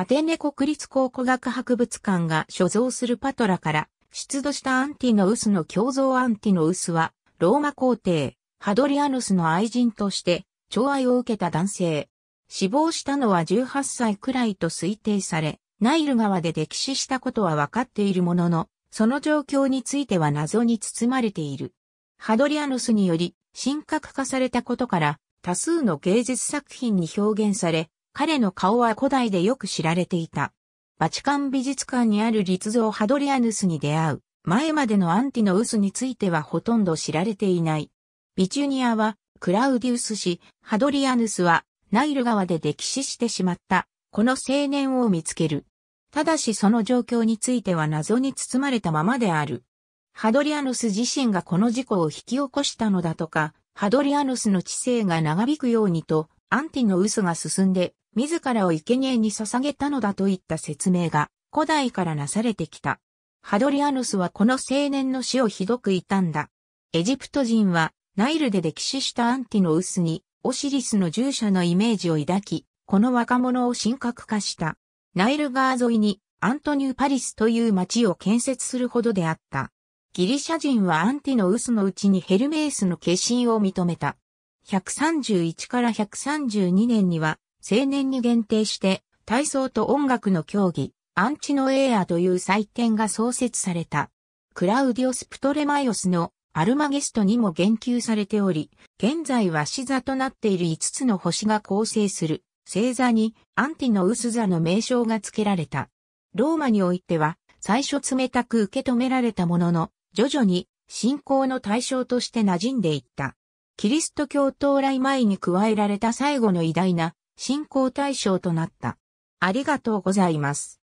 アテネ国立考古学博物館が所蔵するパトラから出土したアンティノウスの胸像アンティノウスは、ローマ皇帝、ハドリアヌスの愛人として、寵愛を受けた男性。死亡したのは18歳くらいと推定され、ナイル川で溺死したことは分かっているものの、その状況については謎に包まれている。ハドリアヌスにより、神格化されたことから、多数の芸術作品に表現され、彼の顔は古代でよく知られていた。バチカン美術館にある立像ハドリアヌスに出会う前までのアンティのウスについてはほとんど知られていない。ビチュニアはクラウディウス氏、ハドリアヌスはナイル川で溺死してしまった、この青年を見つける。ただしその状況については謎に包まれたままである。ハドリアヌス自身がこの事故を引き起こしたのだとか、ハドリアヌスの知性が長引くようにと、アンティのウスが進んで自らを生贄に捧げたのだといった説明が古代からなされてきた。ハドリアヌスはこの青年の死をひどく傷んだ。エジプト人はナイルで歴史したアンティノウスにオシリスの従者のイメージを抱き、この若者を神格化した。ナイル川沿いにアントニューパリスという町を建設するほどであった。ギリシャ人はアンティノウスのうちにヘルメースの化身を認めた。131から132年には青年に限定して体操と音楽の競技、アンチノエアという祭典が創設された。クラウディオス・プトレマイオスのアルマゲストにも言及されており、現在は死座となっている5つの星が構成する星座にアンティノウス座の名称が付けられた。ローマにおいては最初冷たく受け止められたものの、徐々に信仰の対象として馴染んでいった。キリスト教到来前に加えられた最後の偉大な信仰対象となった。ありがとうございます。